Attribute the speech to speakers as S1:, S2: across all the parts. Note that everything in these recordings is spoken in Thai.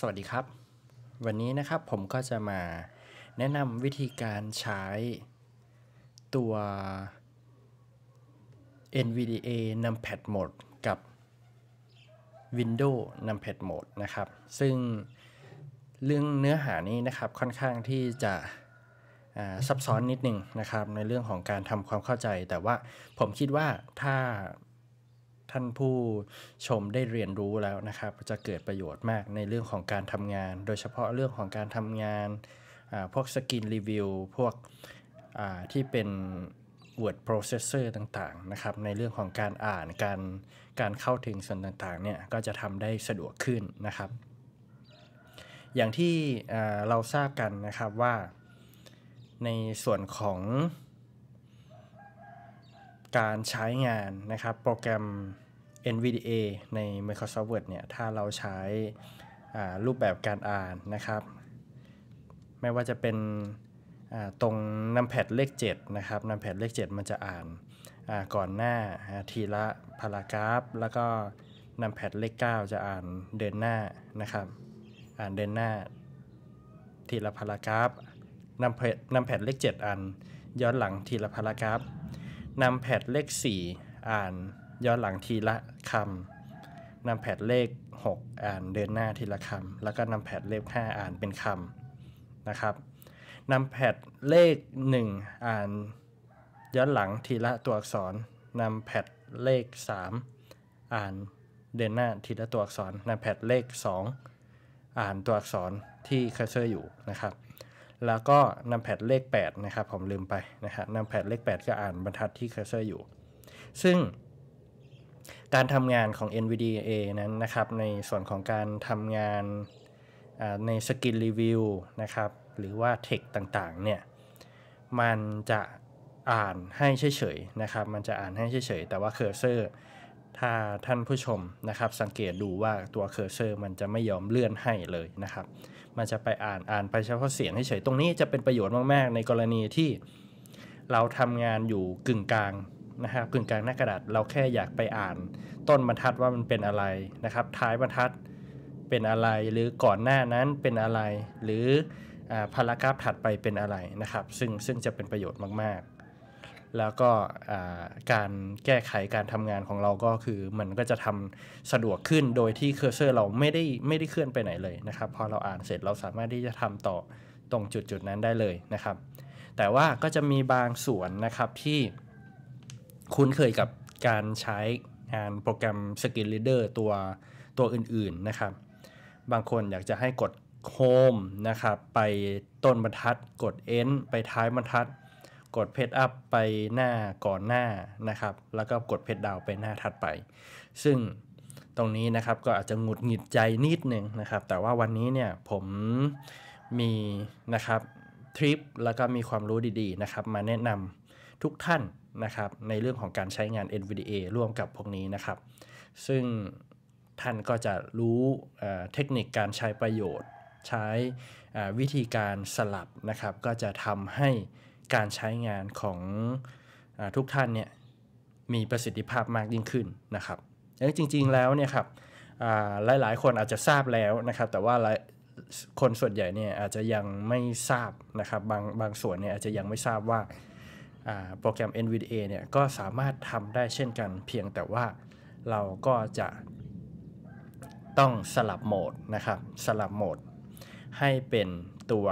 S1: สวัสดีครับ วันนี้นะครับผมก็จะมาแนะนำวิธีการใช้ตัว NVDA numpad mode กับ Windows numpad mode นะครับ ซึ่งเรื่องเนื้อหานี้นะครับค่อนข้างที่จะซับซ้อนนิดนึงนะครับ ในเรื่องของการทำความเข้าใจแต่ว่าผมคิดว่าถ้าท่านผู้ชมได้เรียนรู้แล้วนะครับจะเกิดประโยชน์มากในเรื่องของการทำงาน โดยเฉพาะเรื่องของการทำงาน พวกสกินรีวิวพวกที่เป็น Word Processor ต่างๆนะครับ ในเรื่องของการอ่านการการเข้าถึงส่วนต่าง ๆ เนี่ย ก็จะทำได้สะดวกขึ้นนะครับ อย่างที่เราทราบกันนะครับว่าในส่วนของการใช้งานนะครับ โปรแกรม NVDA ใน Microsoft Word เนี่ย ถ้าเราใช้รูปแบบการอ่านนะครับ ไม่ว่าจะเป็นตรงนัมแพดเลข7นะครับนัมแพดเลข7 มันจะอ่านก่อนหน้าทีละพารากราฟ แล้วก็นัมแพดเลข9จะอ่านเดินหน้านะครับ อ่านเดินหน้าทีละพารากราฟนัมแพดนัมแพดเลข7อ่านย้อนหลังทีละพารากราฟนำแผดเลข 4 อ่านย้อนหลังทีละคำนำแผดเลข 6 อ่านเดินหน้าทีละคำแล้วก็นำแผดเลข 5 อ่านเป็นคำนะครับนำแผดเลข1 อ่านย้อนหลังทีละตัวอักษรนำแผดเลข 3 อ่านเดินหน้าทีละตัวอักษรนำแผดเลข 2 อ่านตัวอักษรที่เคอร์เซอร์อยู่นะครับแล้วก็นำแพดเลข8นะครับผมลืมไปนะครับนำแพดเลข 8 ก็อ่านบรรทัดที่เคอร์เซอร์อยู่ ซึ่งการทำงานของ NVDA นั้นนะครับในส่วนของการทำงานในสกินรีวิวนะครับหรือว่าเทคต่างๆเนี่ยมันจะอ่านให้เฉยๆนะครับมันจะอ่านให้เฉยๆ แต่ว่าเคอร์เซอร์ถ้าท่านผู้ชมนะครับสังเกตดูว่าตัวเคอร์เซอร์มันจะไม่ยอมเลื่อนให้เลยนะครับ มันจะไปอ่านอ่านไปเฉพาะเสียงเฉยๆตรงนี้จะเป็นประโยชน์มากๆ ในกรณีที่เราทำงานอยู่กึ่งกลางนะครับกึ่งกลางหน้ากระดาษเราแค่อยากไปอ่าน ต้นบรรทัดว่ามันเป็นอะไรนะครับ ท้ายบรรทัดเป็นอะไรหรือก่อนหน้านั้นเป็นอะไร หรือพารากราฟถัดไปเป็นอะไรนะครับ ซึ่งซึ่งจะเป็นประโยชน์มาก ๆแล้วก็การแก้ไขการทำงานของเราก็คือ มันก็จะทำสะดวกขึ้นโดยที่เคอร์เซอร์เราไม่ได้ไม่ได้เคลื่อนไปไหนเลยนะครับพอเราอ่านเสร็จเราสามารถที่จะทำต่อตรงจุดจุดนั้นได้เลยนะครับ แต่ว่าก็จะมีบางส่วนนะครับที่คุ้นเคยกับการใช้งานโปรแกรมสกิลเ n เดอร์ตัวตัวอื่นๆนะครับ บางคนอยากจะให้กดโฮมนะครับไปต้นบรรทัด กด End ไปท้ายบรรทัดกดเพจอัพไปหน้าก่อนหน้านะครับ แล้วก็กดเพจดาวไปหน้าถัดไป ซึ่งตรงนี้นะครับก็อาจจะหงุดหงิดใจนิดหนึ่งนะครับ แต่ว่าวันนี้เนี่ยผมมีนะครับทริปแล้วก็มีความรู้ดีๆนะครับมาแนะนำทุกท่านนะครับในเรื่องของการใช้งาน NVDA ร่วมกับพวกนี้นะครับ ซึ่งท่านก็จะรู้เทคนิคการใช้ประโยชน์ใช้วิธีการสลับนะครับ ก็จะทำให้การใช้งานของอทุกท่านเนี่ยมีประสิทธิภาพมากยิ่งขึ้นนะครับแลางจริงๆแล้วเนี่ยครับหลายๆคนอาจจะทราบแล้วนะครับแต่ว่าคนส่วนใหญ่เนี่ยอาจจะยังไม่ทราบนะครับ บางบางส่วนเนี่ยอาจจะยังไม่ทราบว่าโปรแกรม NVDA เนี่ยก็สามารถทำได้เช่นกันเพียง แต่ว่าเราก็จะต้องสลับโหมดนะครับสลับโหมดให้เป็นตัว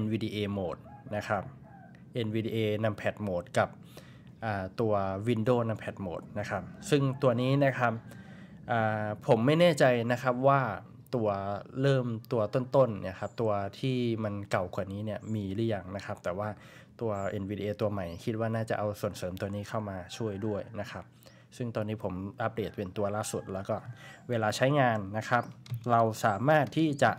S1: NVDA mode นะครับ NVDA numpad mode กับตัว Windows numpad mode นะครับซึ่งตัวนี้นะครับผมไม่แน่ใจนะครับว่าตัวเริ่มตัวต้นๆเนี่ยครับตัวที่มันเก่ากว่านี้เนี่ยมีหรือยังนะครับ แต่ว่าตัว NVDA ตัวใหม่คิดว่าน่าจะเอาส่วนเสริมตัวนี้เข้ามาช่วยด้วยนะครับซึ่งตอนนี้ผมอัปเดตเป็นตัวล่าสุด แล้วก็เวลาใช้งานนะครับ เราสามารถที่จะ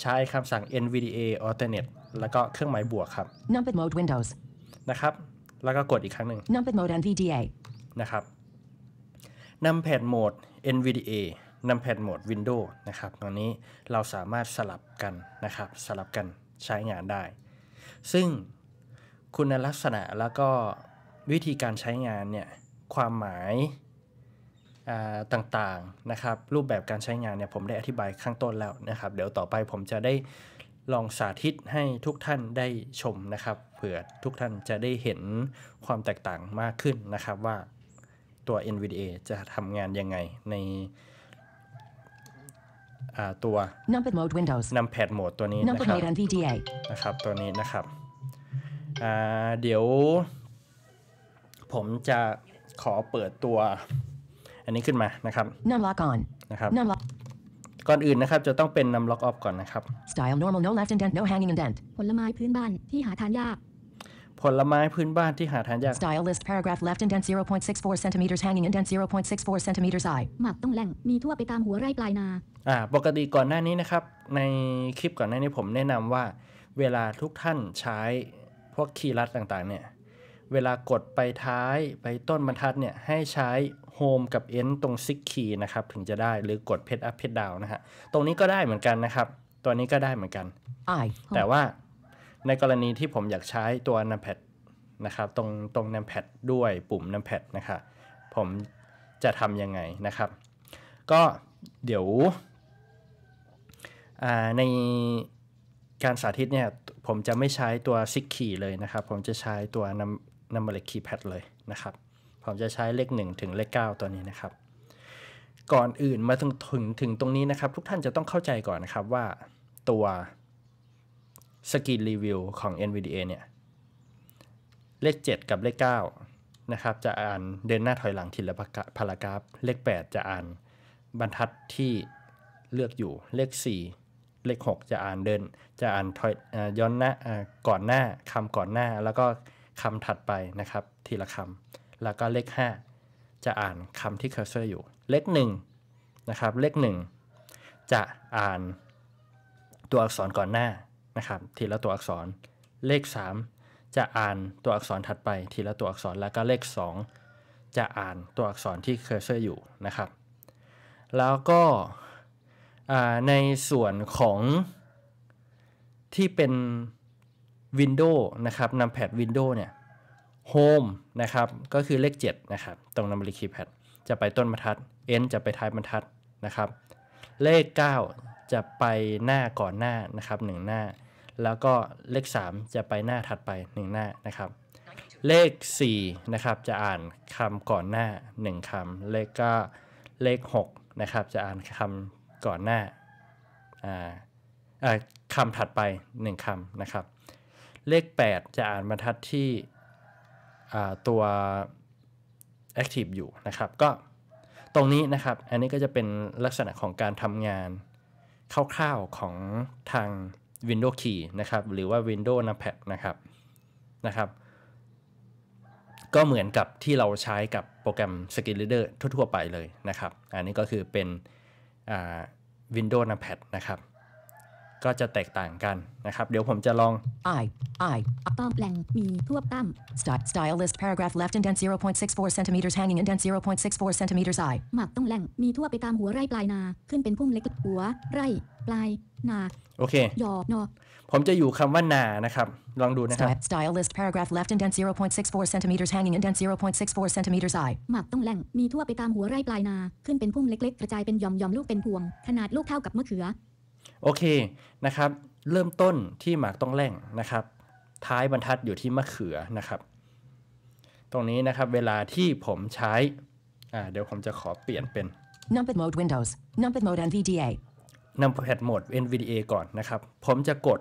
S1: ใช้คำสั่ง NVDA alternate แล้วก็เครื่องหมายบวกครับ Numpad mode Windows นะครับ แล้วก็กดอีกครั้งหนึ่ง Numpad mode NVDA นะครับ Numpad mode NVDA Numpad mode Windows นะครับตรงนี้เราสามารถสลับกัน นะครับ สลับกันใช้งานได้ ซึ่งคุณลักษณะแล้วก็วิธีการใช้งานเนี่ย ความหมายต่างๆนะครับ รูปแบบการใช้งานเนี่ยผมได้อธิบายข้างต้นแล้วนะครับ เดี๋ยวต่อไปผมจะได้ลองสาธิตให้ทุกท่านได้ชมนะครับ เผื่อทุกท่านจะได้เห็นความแตกต่างมากขึ้นนะครับว่าตัว NVDA จะทำงานยังไงในตัว Numpad Mode Windows Numpad Mode ตัวนี้นะครับ นะครับ ตัวนี้นะครับ เดี๋ยวผมจะขอเปิดตัว อันนี้ขึ้นมานะครับ Num Lock On นะครับก่อนอื่นนะครับ จะต้องเป็นนำล็อกออฟก่อนนะครับ Style normal no left indent no hanging indent ผลไม้พื้นบ้านที่หาทานยากผลไม้พื้นบ้านที่หาทานยาก Style list paragraph left indent 0.64 centimeters hanging indent 0.64 centimeters high หมักต้องแหล่งมีทั่วไปตามหัวไร่ปลายนาอ่าปกติก่อนหน้านี้นะครับ ในคลิปก่อนหน้านี้ผมแนะนำว่า เวลาทุกท่านใช้พวกคีย์ลัดต่างๆเนี่ยเวลากดไปท้ายไปต้นบรรทัดเนี่ย ให้ใช้ Home กับ End ตรง s i กคีนะครับ ถึงจะได้หรือกดเพดอัพเพดดาวนะฮะตรงนี้ก็ได้เหมือนกันนะครับ ตัวนี้ก็ได้เหมือนกันแต่ว่าในกรณีที่ผมอยากใช้ตัวนัมแพดนะครับตรงตรงนัมแพดด้วยปุ่มนัมแพดนะครับผมจะทำยังไงนะครับ ก็เดี๋ยว ในการสาธิตเนี่ย ผมจะไม่ใช้ตัวซิกคีเลยนะครับผมจะใช้ตัวน numeric keypad เลยนะครับผมจะใช้เลข 1 ถึงเลข 9 ตัวนี้นะครับ ก่อนอื่นมาถึงถึงถึงตรงนี้นะครับ ทุกท่านจะต้องเข้าใจก่อนนะครับว่าตัวสกีนรีวิวของ NVDA เนี่ยเลข 7 กับเลข9นะครับจะอ่านเดินหน้าถอยหลังทีละพารากราฟเลข 8 จะอ่านบรรทัดที่เลือกอยู่เลข 4 เลข 6 จะอ่านเดิน จะอ่านถอยย้อนหน้าก่อนหน้าคำก่อนหน้าแล้วก็คำถัดไปนะครับทีละคำแล้วก็เลข 5 จะอ่านคำที่เคอร์เซอร์อยู่ เลข1นะครับเลข1 จะอ่านตัวอักษรก่อนหน้านะครับทีละตัวอักษรเลข 3 จะอ่านตัวอักษรถัดไป ทีละตัวอักษรแล้วก็เลข 2 จะอ่านตัวอักษรที่เคอร์เซอร์อยู่นะครับแล้วก็ในส่วนของที่เป็น Windows นะครับนำแพด Windows เนี่ย Home นะครับ ก็คือเลข 7 นะครับ ตรงมเบอร์ c k e y แ a ดจะไปต้นบรรทัด N จะไปท้ายบรรทัด นะครับ เลข 9 จะไปหน้าก่อนหน้า นะครับ 1 หน้า แล้วก็เลข 3 จะไปหน้าถัดไป 1 หน้า นะครับ เลข4นะครับ จะอ่านคำก่อนหน้า1 คำ เลขก็ เลข 6 นะครับ จะอ่านคำก่อนหน้าอ่าคำถัดไป 1 คำนะครับเลข 8 จะอ่านบรรทัดที่ตัว active อยู่นะครับ ก็ตรงนี้นะครับ อันนี้ก็จะเป็นลักษณะของการทำงานคร่าวๆของทาง Windows Key นะครับ หรือว่า Windows Numpad นะครับนะครับ ก็เหมือนกับที่เราใช้กับโปรแกรม s k i l l Reader ทั่วๆไปเลยนะครับ อันนี้ก็คือเป็น Windows Numpad นะครับก็จะแตกต่างกันนะครับ เดี๋ยวผมจะลอง i i ตอมแปลงมีทั่วตั้ม style l i s t paragraph left indent 0.64 centimeters hanging indent 0.64 centimeters i หมากต้องแหล่งมีทั่วไปตามหัวไร่ปลายนา ขึ้นเป็นพุ่มเล็กหัวไร่ปลายนา โอเคยอนอผมจะอยู่คำว่านานะครับ ลองดูนะครับ style list paragraph left indent 0.64 centimeters hanging indent 0.64 centimeters i หมากต้องแหล่ง มีทั่วไปตามหัวไร่ปลายนาขึ้นเป็นพุ่มเล็กๆ กระจายเป็นหย่อมๆลูกเป็นพวง ขนาดลูกเท่ากับมะเขือโอเคนะครับ เริ่มต้นที่หมากต้องแร่งนะครับ ท้ายบรรทัดอยู่ที่มะเขือนะครับ ตรงนี้นะครับเวลาที่ผมใช้อ่าเดี๋ยวผมจะขอเปลี่ยนเป็น Numpad mode Windows Numpad mode NVDA Numpad mode NVDA ก่อนนะครับ ผมจะกด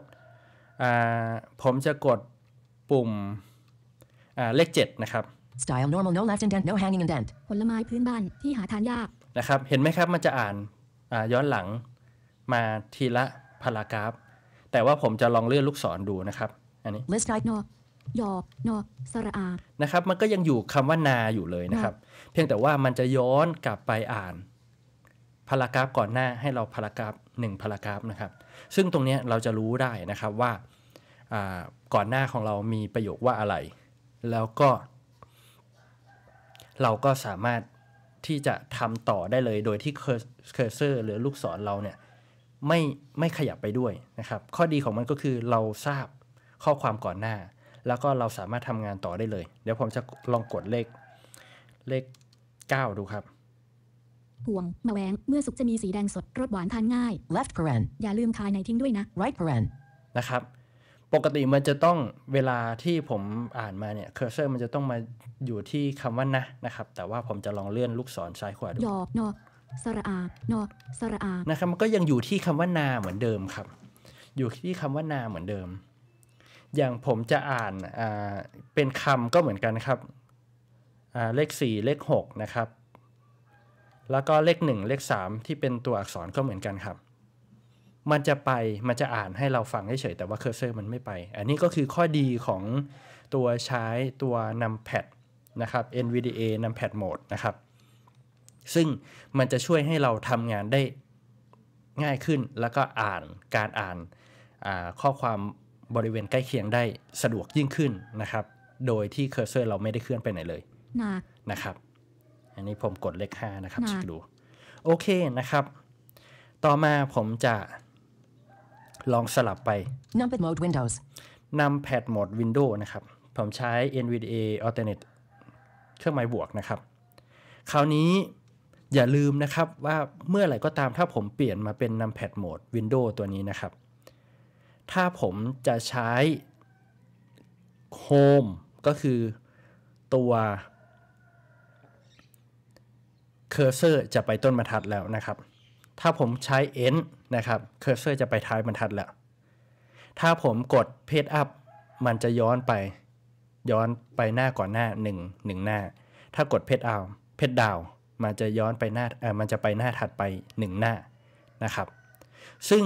S1: อ่าผมจะกดปุ่มอ่าเลข7นะครับ Style normal no left indent no hanging indent ผลไม้พื้นบ้านที่หาทานยาก นะครับ เห็นไหมครับ มันจะอ่านอ่าย้อนหลังมาทีละพารากราฟ แต่ว่าผมจะลองเลื่อนลูกศรดูนะครับ อันนี้ l t s t r y p e no ยอบนอสระอานะครับ มันก็ยังอยู่คำว่านาอยู่เลยนะครับ เพียงแต่ว่ามันจะย้อนกลับไปอ่านพารากราฟก่อนหน้าให้เราพารากราฟหนึ่งพารากราฟนะครับ ซึ่งตรงนี้เราจะรู้ได้นะครับว่าก่อนหน้าของเรามีประโยคว่าอะไร แล้วก็ เราก็สามารถที่จะทำต่อได้เลยโดยที่เคอร์เซอร์หรือลูกศรเราเนี่ยไม่ไม่ขยับไปด้วยนะครับ ข้อดีของมันก็คือเราทราบข้อความก่อนหน้า แล้วก็เราสามารถทำงานต่อได้เลย เดี๋ยวผมจะลองกดเลข เลข9 ดูครับ ห่วงมาแวงเมื่อสุกจะมีสีแดงสดรสหวานทานง่าย left paren อย่าลืมคายในทิ้งด้วยนะ right paren นะครับ ปกติมันจะต้องเวลาที่ผมอ่านมาเนี่ยเคอร์เซอร์มันจะต้องมาอยู่ที่คำว่านะนะครับแต่ว่าผมจะลองเลื่อนลูกศรซ้ายขวาดูยอนอสระอานอสระอา นะครับ มันก็ยังอยู่ที่คำว่านาเหมือนเดิมครับ อยู่ที่คำว่านาเหมือนเดิม อย่างผมจะอ่านอ่าเป็นคำก็เหมือนกันครับอ่าเลขสี่เลขหกนะครับ แล้วก็เลขหนึ่งเลขสามที่เป็นตัวอักษรก็เหมือนกันครับ มันจะไป มันจะอ่านให้เราฟังเฉยแต่ว่าเคอร์เซอร์มันไม่ไป อันนี้ก็คือข้อดีของตัวใช้ตัวนำแพดนะครับ NVDA นำแพดโหมดนะครับซึ่งมันจะช่วยให้เราทำงานได้ง่ายขึ้นแล้วก็อ่านการอ่านข้อความบริเวณใกล้เคียงได้สะดวกยิ่งขึ้นนะครับ โดยที่เคอร์เซอร์เราไม่ได้เคลื่อนไปไหนเลยนะครับ อันนี้ผมกดเลข5นะครับชิคดู โอเคนะครับ ต่อมาผมจะ ลองสลับไป Numpad Mode Windows Numpad Mode Windows นะครับ ผมใช้ NVDA Alternate เครื่องหมายบวกนะครับ คราวนี้อย่าลืมนะครับว่าเมื่อไหร่ก็ตามถ้าผมเปลี่ยนมาเป็น numpad โหมด Windows ตัวนี้นะครับ ถ้าผมจะใช้ Home ก็คือตัวเคอร์เซอร์จะไปต้นบรรทัดแล้วนะครับ ถ้าผมใช้ end นะครับเคอร์เซอร์จะไปท้ายบรรทัดแล้ว ถ้าผมกดเพ g อัพมันจะย้อนไป ย้อนไปหน้าก่อนหน้า 1 1 หน้า ถ้ากดเพจเอาเพจดาวมันจะย้อนไปหน้าเออมันจะไปหน้าถัดไป 1 หน้านะครับ ซึ่ง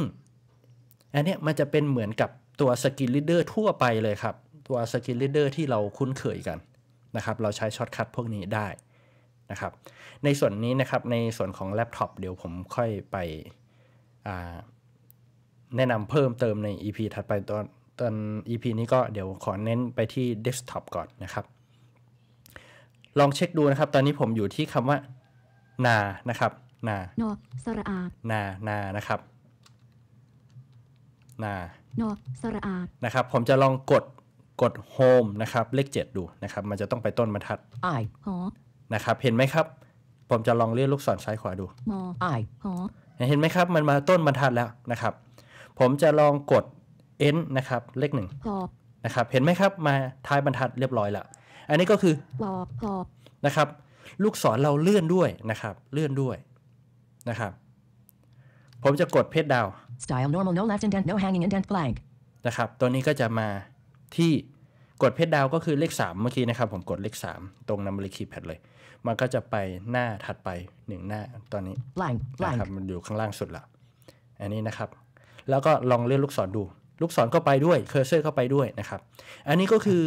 S1: อันเนี้ยมันจะเป็นเหมือนกับตัวสกิลลิเดอร์ทั่วไปเลยครับ ตัวสกิลลิเดอร์ที่เราคุ้นเคยกันนะครับ เราใช้ช็อตคัทพวกนี้ได้นะครับ ในส่วนนี้นะครับในส่วนของแล็ปท็อปเดี๋ยวผมค่อยไปแนะนำเพิ่มเติมใน EP ถัดไปตอนตอน EP นี้ก็เดี๋ยวขอเน้นไปที่เดสก์ท็อปก่อนนะครับ ลองเช็คดูนะครับ ตอนนี้ผมอยู่ที่คำว่านา นะครับ นานอสระอา นา นา นะครับ นานอสระอา นะครับ ผมจะลองกด กดโฮมนะครับ เลข7 ดูนะครับ มันจะต้องไปต้นบรรทัดไอหอนะครับ เห็นไหมครับ ผมจะลองเลื่อนลูกศรซ้ายขวาดูไอหอเห็นไหมครับ มันมาต้นบรรทัดแล้วนะครับ ผมจะลองกด n นะครับ เลขหนึ่งนะครับ เห็นไหมครับ มาท้ายบรรทัดเรียบร้อยแล้วอันนี้ก็คือนะครับลูกศรเราเลื่อนด้วยนะครับ เลื่อนด้วยนะครับ ผมจะกดเพจดาว style normal no left indent no hanging indent blank นะครับตัวนี้ก็จะมาที่กดเพจดาว ก็คือเลข3 เมื่อกี้นะครับ ผมกดเลข3 ตรงมเบอร์คีย์แพดเลยมันก็จะไปหน้าถัดไป1หน้าตอนนี้ blank นะครับมันอยู่ข้างล่างสุดละอันนี้นะครับ แล้วก็ลองเลื่อนลูกศรดู ลูกศรก็ไปด้วยเคอร์เซอร์ก็ไปด้วยนะครับ อันนี้ก็คือ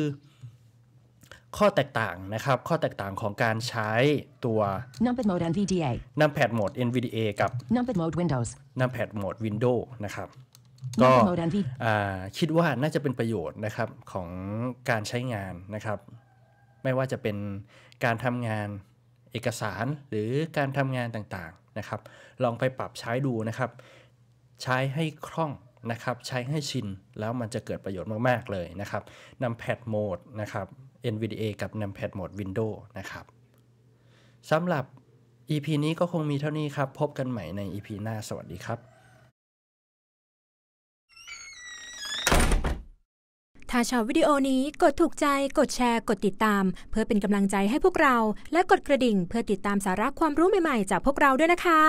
S1: ข้อแตกต่างนะครับ ข้อแตกต่างของการใช้ตัว numpad mode NVDA numpad mode NVDA กับ numpad mode Windows numpad mode Windows นะครับ ก็คิดว่าน่าจะเป็นประโยชน์นะครับของการใช้งานนะครับ ไม่ว่าจะเป็นการทำงานเอกสารหรือการทำงานต่างๆนะครับ ลองไปปรับใช้ดูนะครับ ใช้ให้คล่องนะครับ ใช้ให้ชิน แล้วมันจะเกิดประโยชน์มากๆเลยนะครับนำแพดโหมดนะครับ NVDA กับ NumPad โหมด Windows นะครับ สำหรับ EP นี้ก็คงมีเท่านี้ครับ พบกันใหม่ใน EP หน้า สวัสดีครับ ถ้าชอบวิดีโอนี้ กดถูกใจ กดแชร์ กดติดตาม เพื่อเป็นกำลังใจให้พวกเรา และกดกระดิ่งเพื่อติดตามสาระความรู้ใหม่ ๆ จากพวกเราด้วยนะคะ